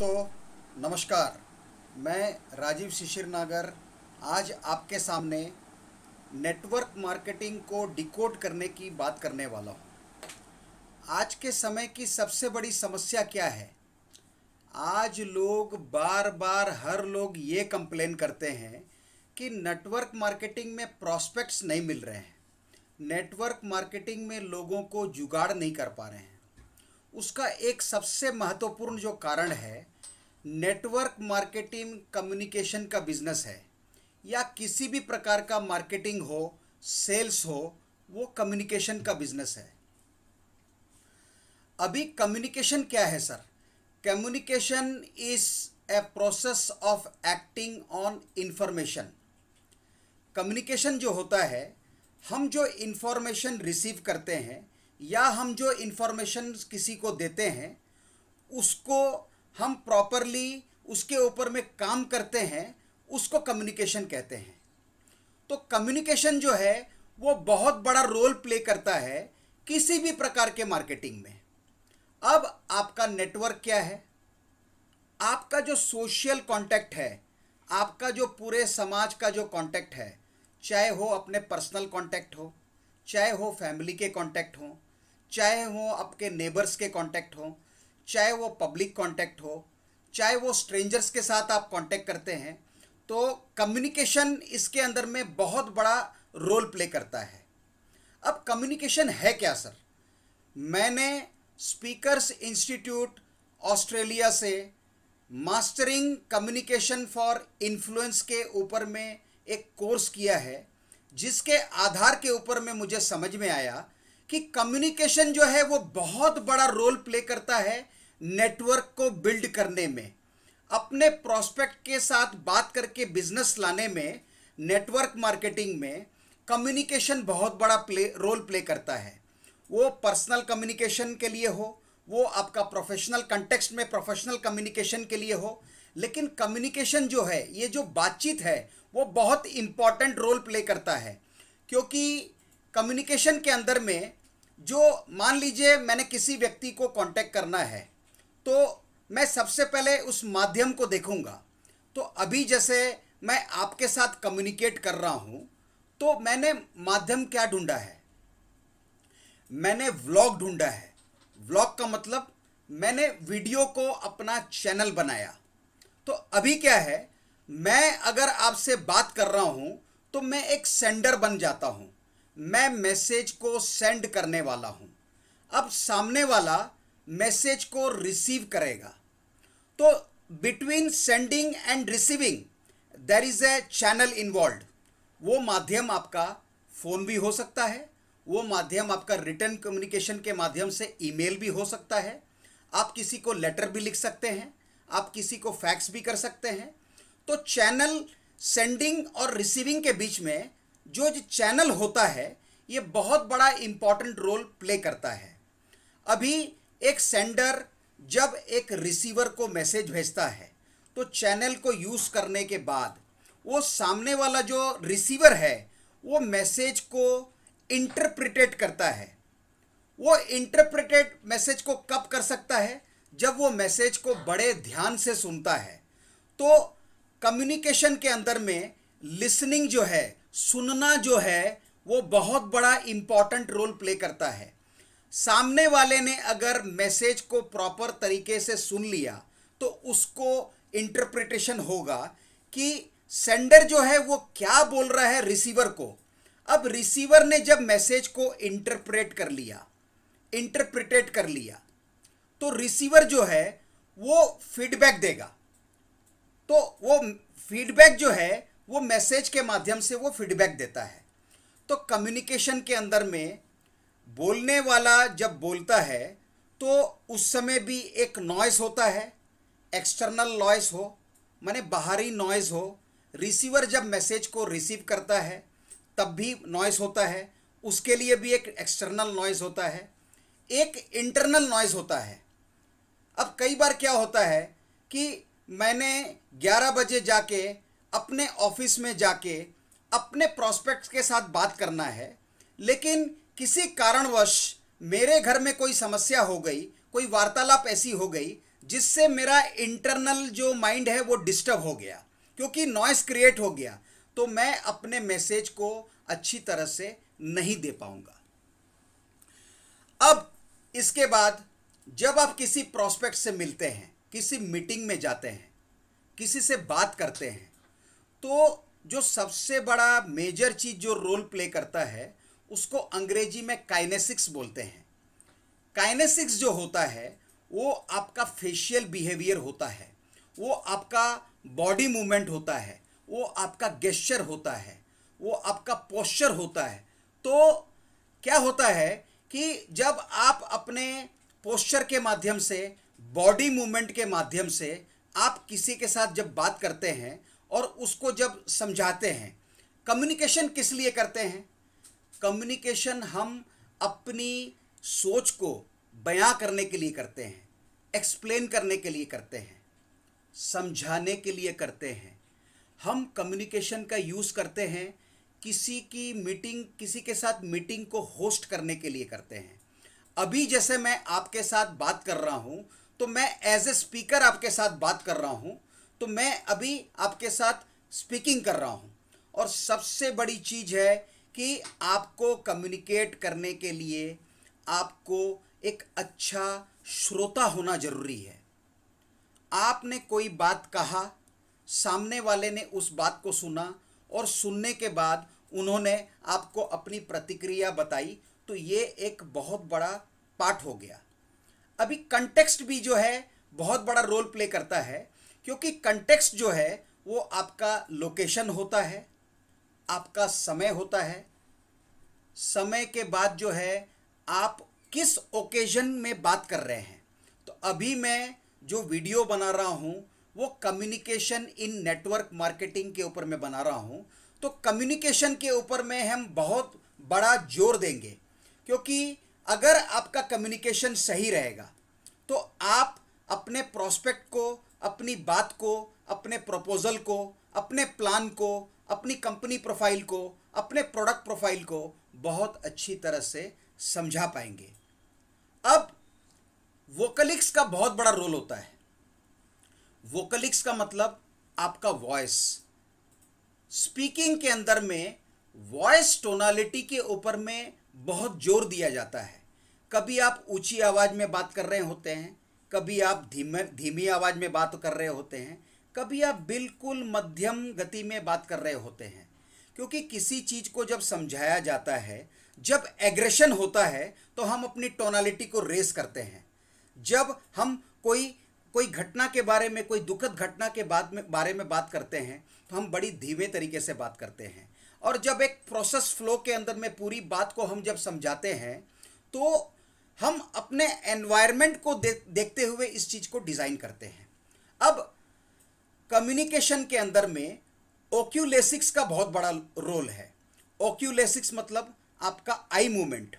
दोस्तों नमस्कार मैं राजीव शिशिर नागर आज आपके सामने नेटवर्क मार्केटिंग को डिकोड करने की बात करने वाला हूँ आज के समय की सबसे बड़ी समस्या क्या है आज लोग बार बार हर लोग ये कंप्लेन करते हैं कि नेटवर्क मार्केटिंग में प्रॉस्पेक्ट्स नहीं मिल रहे हैं नेटवर्क मार्केटिंग में लोगों को जुगाड़ नहीं कर पा रहे हैं उसका एक सबसे महत्वपूर्ण जो कारण है नेटवर्क मार्केटिंग कम्युनिकेशन का बिजनेस है या किसी भी प्रकार का मार्केटिंग हो सेल्स हो वो कम्युनिकेशन का बिजनेस है अभी कम्युनिकेशन क्या है sir communication is a process of acting on information communication जो होता है हम जो इन्फॉर्मेशन रिसीव करते हैं या हम जो इन्फॉर्मेशन किसी को देते हैं उसको हम प्रॉपरली उसके ऊपर में काम करते हैं उसको कम्युनिकेशन कहते हैं तो कम्युनिकेशन जो है वो बहुत बड़ा रोल प्ले करता है किसी भी प्रकार के मार्केटिंग में अब आपका नेटवर्क क्या है आपका जो सोशल कांटेक्ट है आपका जो पूरे समाज का जो कांटेक्ट है चाहे हो अपने पर्सनल कांटेक्ट हो चाहे हो फैमिली के कांटेक्ट हों चाहे वो आपके नेबर्स के कांटेक्ट हो चाहे वो पब्लिक कांटेक्ट हो चाहे वो स्ट्रेंजर्स के साथ आप कांटेक्ट करते हैं तो कम्युनिकेशन इसके अंदर में बहुत बड़ा रोल प्ले करता है अब कम्युनिकेशन है क्या सर मैंने स्पीकर्स इंस्टीट्यूट ऑस्ट्रेलिया से मास्टरिंग कम्युनिकेशन फॉर इन्फ्लुएंस के ऊपर में एक कोर्स किया है जिसके आधार के ऊपर में मुझे समझ में आया कि कम्युनिकेशन जो है वो बहुत बड़ा रोल प्ले करता है नेटवर्क को बिल्ड करने में अपने प्रॉस्पेक्ट के साथ बात करके बिजनेस लाने में नेटवर्क मार्केटिंग में कम्युनिकेशन बहुत बड़ा प्ले रोल प्ले करता है वो पर्सनल कम्युनिकेशन के लिए हो वो आपका प्रोफेशनल कंटेक्स्ट में प्रोफेशनल कम्युनिकेशन के लिए हो लेकिन कम्युनिकेशन जो है ये जो बातचीत है वो बहुत इम्पॉर्टेंट रोल प्ले करता है क्योंकि कम्युनिकेशन के अंदर में जो मान लीजिए मैंने किसी व्यक्ति को कांटेक्ट करना है तो मैं सबसे पहले उस माध्यम को देखूंगा तो अभी जैसे मैं आपके साथ कम्युनिकेट कर रहा हूं तो मैंने माध्यम क्या ढूंढा है मैंने व्लॉग ढूंढा है व्लॉग का मतलब मैंने वीडियो को अपना चैनल बनाया तो अभी क्या है मैं अगर आपसे बात कर रहा हूं तो मैं एक सेंडर बन जाता हूं मैं मैसेज को सेंड करने वाला हूं अब सामने वाला मैसेज को रिसीव करेगा तो between sending and receiving there is a channel involve वो माध्यम आपका फ़ोन भी हो सकता है वो माध्यम आपका रिटर्न कम्युनिकेशन के माध्यम से ईमेल भी हो सकता है आप किसी को लेटर भी लिख सकते हैं आप किसी को फैक्स भी कर सकते हैं तो चैनल सेंडिंग और रिसीविंग के बीच में जो जो चैनल होता है ये बहुत बड़ा इम्पॉर्टेंट रोल प्ले करता है अभी एक सेंडर जब एक रिसीवर को मैसेज भेजता है तो चैनल को यूज़ करने के बाद वो सामने वाला जो रिसीवर है वो मैसेज को इंटरप्रिटेट करता है वो इंटरप्रिटेट मैसेज को कब कर सकता है जब वो मैसेज को बड़े ध्यान से सुनता है तो कम्युनिकेशन के अंदर में लिसनिंग जो है सुनना जो है वो बहुत बड़ा इम्पॉर्टेंट रोल प्ले करता है सामने वाले ने अगर मैसेज को प्रॉपर तरीके से सुन लिया तो उसको इंटरप्रिटेशन होगा कि सेंडर जो है वो क्या बोल रहा है रिसीवर को अब रिसीवर ने जब मैसेज को इंटरप्रेट कर लिया इंटरप्रिटेट कर लिया तो रिसीवर जो है वो फीडबैक देगा तो वो फीडबैक जो है वो मैसेज के माध्यम से वो फीडबैक देता है तो कम्युनिकेशन के अंदर में बोलने वाला जब बोलता है तो उस समय भी एक नॉइस होता है एक्सटर्नल नॉइस हो माने बाहरी नॉइज़ हो रिसीवर जब मैसेज को रिसीव करता है तब भी नॉइस होता है उसके लिए भी एक एक्सटर्नल नॉइज़ होता है एक इंटरनल नॉइज़ होता है अब कई बार क्या होता है कि मैंने 11 बजे जाके अपने ऑफिस में जाके अपने प्रॉस्पेक्ट्स के साथ बात करना है लेकिन किसी कारणवश मेरे घर में कोई समस्या हो गई कोई वार्तालाप ऐसी हो गई जिससे मेरा इंटरनल जो माइंड है वो डिस्टर्ब हो गया क्योंकि नॉइस क्रिएट हो गया तो मैं अपने मैसेज को अच्छी तरह से नहीं दे पाऊंगा अब इसके बाद जब आप किसी प्रोस्पेक्ट से मिलते हैं किसी मीटिंग में जाते हैं किसी से बात करते हैं तो जो सबसे बड़ा मेजर चीज़ जो रोल प्ले करता है उसको अंग्रेजी में काइनेसिक्स बोलते हैं काइनेसिक्स जो होता है वो आपका फेशियल बिहेवियर होता है वो आपका बॉडी मूवमेंट होता है वो आपका गेस्चर होता है वो आपका पोस्चर होता है तो क्या होता है कि जब आप अपने पोस्चर के माध्यम से बॉडी मूवमेंट के माध्यम से आप किसी के साथ जब बात करते हैं और उसको जब समझाते हैं कम्युनिकेशन किस लिए करते हैं कम्युनिकेशन हम अपनी सोच को बयां करने के लिए करते हैं एक्सप्लेन करने के लिए करते हैं समझाने के लिए करते हैं हम कम्युनिकेशन का यूज़ करते हैं किसी की मीटिंग किसी के साथ मीटिंग को होस्ट करने के लिए करते हैं अभी जैसे मैं आपके साथ बात कर रहा हूँ तो मैं एज ए स्पीकर आपके साथ बात कर रहा हूँ तो मैं अभी आपके साथ स्पीकिंग कर रहा हूँ और सबसे बड़ी चीज़ है कि आपको कम्युनिकेट करने के लिए आपको एक अच्छा श्रोता होना ज़रूरी है आपने कोई बात कहा सामने वाले ने उस बात को सुना और सुनने के बाद उन्होंने आपको अपनी प्रतिक्रिया बताई तो ये एक बहुत बड़ा पार्ट हो गया अभी कंटेक्स्ट भी जो है बहुत बड़ा रोल प्ले करता है क्योंकि कंटेक्स्ट जो है वो आपका लोकेशन होता है आपका समय होता है समय के बाद जो है आप किस ओकेजन में बात कर रहे हैं तो अभी मैं जो वीडियो बना रहा हूँ वो कम्युनिकेशन इन नेटवर्क मार्केटिंग के ऊपर मैं बना रहा हूँ तो कम्युनिकेशन के ऊपर में हम बहुत बड़ा जोर देंगे क्योंकि अगर आपका कम्युनिकेशन सही रहेगा तो आप अपने प्रोस्पेक्ट को अपनी बात को अपने प्रपोजल को अपने प्लान को अपनी कंपनी प्रोफाइल को अपने प्रोडक्ट प्रोफाइल को बहुत अच्छी तरह से समझा पाएंगे अब वोकलिक्स का बहुत बड़ा रोल होता है वोकलिक्स का मतलब आपका वॉइस स्पीकिंग के अंदर में वॉइस टोनालिटी के ऊपर में बहुत जोर दिया जाता है कभी आप ऊंची आवाज में बात कर रहे होते हैं कभी आप धीमे धीमी आवाज़ में बात कर रहे होते हैं कभी आप बिल्कुल मध्यम गति में बात कर रहे होते हैं क्योंकि किसी चीज़ को जब समझाया जाता है जब एग्रेशन होता है तो हम अपनी टोनालिटी को रेस करते हैं जब हम कोई कोई घटना के बारे में कोई दुखद घटना के बाद में बारे में बात करते हैं तो हम बड़ी धीमे तरीके से बात करते हैं और जब एक प्रोसेस फ्लो के अंदर में पूरी बात को हम जब समझाते हैं तो हम अपने एनवायरनमेंट को दे, देखते हुए इस चीज़ को डिज़ाइन करते हैं अब कम्युनिकेशन के अंदर में ओक्यूलेसिक्स का बहुत बड़ा रोल है ओक्यूलेसिक्स मतलब आपका आई मूवमेंट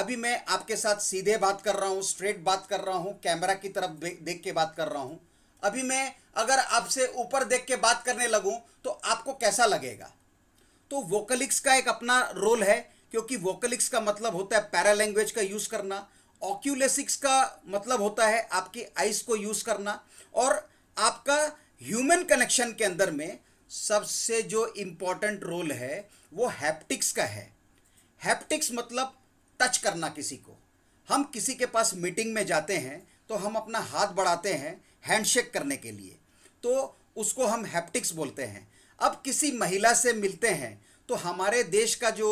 अभी मैं आपके साथ सीधे बात कर रहा हूँ स्ट्रेट बात कर रहा हूँ कैमरा की तरफ देख के बात कर रहा हूँ अभी मैं अगर आपसे ऊपर देख के बात करने लगूँ तो आपको कैसा लगेगा तो वोकलिक्स का एक अपना रोल है क्योंकि वोकलिक्स का मतलब होता है पैरा लैंग्वेज का यूज़ करना ऑक्यूलेसिक्स का मतलब होता है आपकी आइस को यूज़ करना और आपका ह्यूमन कनेक्शन के अंदर में सबसे जो इम्पॉर्टेंट रोल है वो हैप्टिक्स का है हैप्टिक्स मतलब टच करना किसी को हम किसी के पास मीटिंग में जाते हैं तो हम अपना हाथ बढ़ाते हैं हैंडशेक करने के लिए तो उसको हम हैप्टिक्स बोलते हैं अब किसी महिला से मिलते हैं तो हमारे देश का जो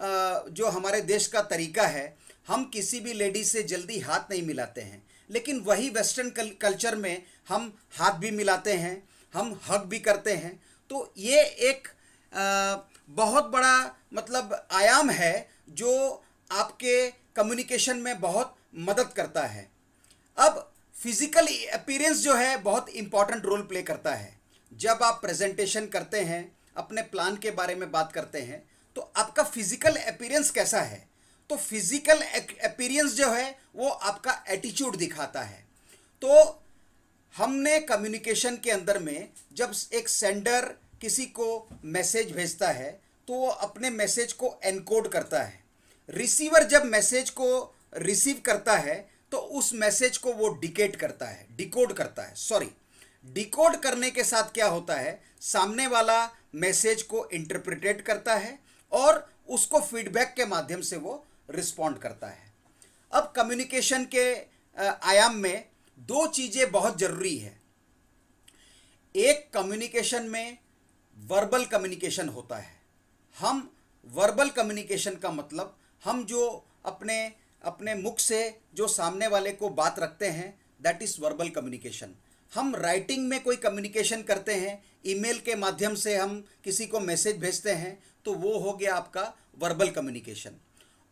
जो हमारे देश का तरीका है हम किसी भी लेडी से जल्दी हाथ नहीं मिलाते हैं लेकिन वही वेस्टर्न कल, कल्चर में हम हाथ भी मिलाते हैं हम हक भी करते हैं तो ये एक आ, बहुत बड़ा मतलब आयाम है जो आपके कम्युनिकेशन में बहुत मदद करता है अब फिज़िकल अपीरेंस जो है बहुत इम्पॉर्टेंट रोल प्ले करता है जब आप प्रेजेंटेशन करते हैं अपने प्लान के बारे में बात करते हैं तो आपका फिज़िकल अपीरेंस कैसा है तो फिजिकल अपीरियंस जो है वो आपका एटीट्यूड दिखाता है तो हमने कम्युनिकेशन के अंदर में जब एक सेंडर किसी को मैसेज भेजता है तो वो अपने मैसेज को एनकोड करता है रिसीवर जब मैसेज को रिसीव करता है तो उस मैसेज को वो डिकेट करता है डिकोड करता है सॉरी डिकोड करने के साथ क्या होता है सामने वाला मैसेज को इंटरप्रिटेट करता है और उसको फीडबैक के माध्यम से वो रिस्पॉन्ड करता है अब कम्युनिकेशन के आयाम में दो चीज़ें बहुत ज़रूरी है एक कम्युनिकेशन में वर्बल कम्युनिकेशन होता है हम वर्बल कम्युनिकेशन का मतलब हम जो अपने अपने मुख से जो सामने वाले को बात रखते हैं दैट इज़ वर्बल कम्युनिकेशन हम राइटिंग में कोई कम्युनिकेशन करते हैं ईमेल के माध्यम से हम किसी को मैसेज भेजते हैं तो वो हो गया आपका वर्बल कम्युनिकेशन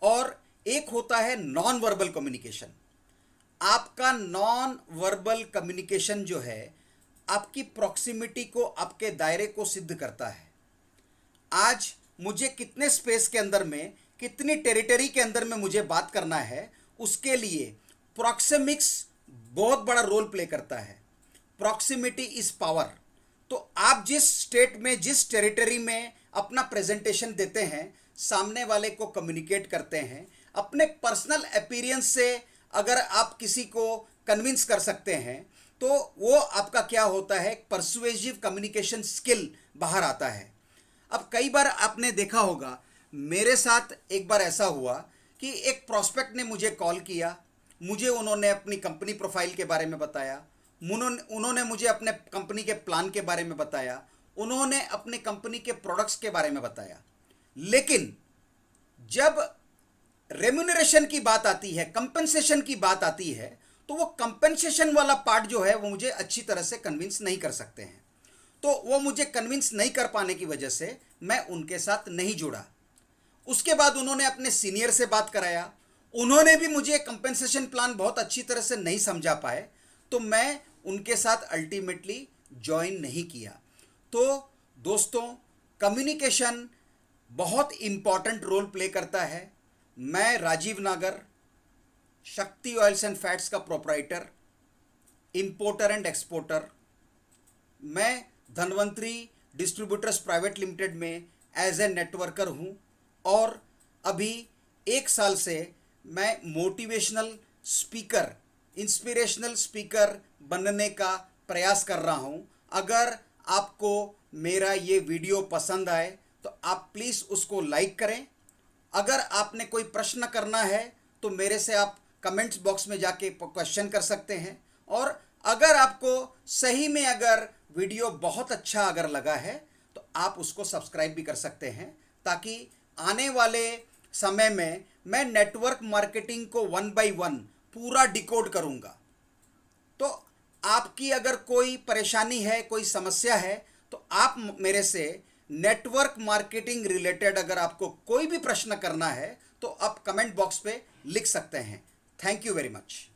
और एक होता है नॉन वर्बल कम्युनिकेशन आपका नॉन वर्बल कम्युनिकेशन जो है आपकी प्रॉक्सिमिटी को आपके दायरे को सिद्ध करता है आज मुझे कितने स्पेस के अंदर में कितनी टेरिटरी के अंदर में मुझे बात करना है उसके लिए प्रॉक्सिमिक्स बहुत बड़ा रोल प्ले करता है प्रॉक्सिमिटी इज पावर तो आप जिस स्टेट में जिस टेरिटरी में अपना प्रेजेंटेशन देते हैं सामने वाले को कम्युनिकेट करते हैं अपने पर्सनल अपीरियंस से अगर आप किसी को कन्विंस कर सकते हैं तो वो आपका क्या होता है परसुएजिव कम्युनिकेशन स्किल बाहर आता है अब कई बार आपने देखा होगा मेरे साथ एक बार ऐसा हुआ कि एक प्रॉस्पेक्ट ने मुझे कॉल किया मुझे उन्होंने अपनी कंपनी प्रोफाइल के बारे में बताया उन्होंने मुझे अपने कंपनी के प्लान के बारे में बताया उन्होंने अपने कंपनी के प्रोडक्ट्स के बारे में बताया लेकिन जब रेम्यूनरेशन की बात आती है कंपनसेशन की बात आती है तो वो कंपनसेशन वाला पार्ट जो है वो मुझे अच्छी तरह से कन्विंस नहीं कर सकते हैं तो वो मुझे कन्विंस नहीं कर पाने की वजह से मैं उनके साथ नहीं जुड़ा उसके बाद उन्होंने अपने सीनियर से बात कराया उन्होंने भी मुझे कंपनसेशन प्लान बहुत अच्छी तरह से नहीं समझा पाए तो मैं उनके साथ अल्टीमेटली ज्वाइन नहीं किया तो दोस्तों कम्युनिकेशन बहुत इम्पॉर्टेंट रोल प्ले करता है मैं Rajeev Nagar Shakti oils and fats का प्रोपराइटर इम्पोर्टर एंड एक्सपोर्टर मैं धनवंतरी डिस्ट्रीब्यूटर्स प्राइवेट लिमिटेड में एज ए नेटवर्कर हूँ और अभी एक साल से मैं मोटिवेशनल स्पीकर इंस्पिरेशनल स्पीकर बनने का प्रयास कर रहा हूँ अगर आपको मेरा ये वीडियो पसंद आए तो आप प्लीज़ उसको लाइक करें अगर आपने कोई प्रश्न करना है तो मेरे से आप कमेंट्स बॉक्स में जाके क्वेश्चन कर सकते हैं और अगर आपको सही में अगर वीडियो बहुत अच्छा अगर लगा है तो आप उसको सब्सक्राइब भी कर सकते हैं ताकि आने वाले समय में मैं नेटवर्क मार्केटिंग को वन बाय वन पूरा डिकोड करूंगा तो आपकी अगर कोई परेशानी है कोई समस्या है तो आप मेरे से नेटवर्क मार्केटिंग रिलेटेड अगर आपको कोई भी प्रश्न करना है तो आप कमेंट बॉक्स पे लिख सकते हैं थैंक यू वेरी मच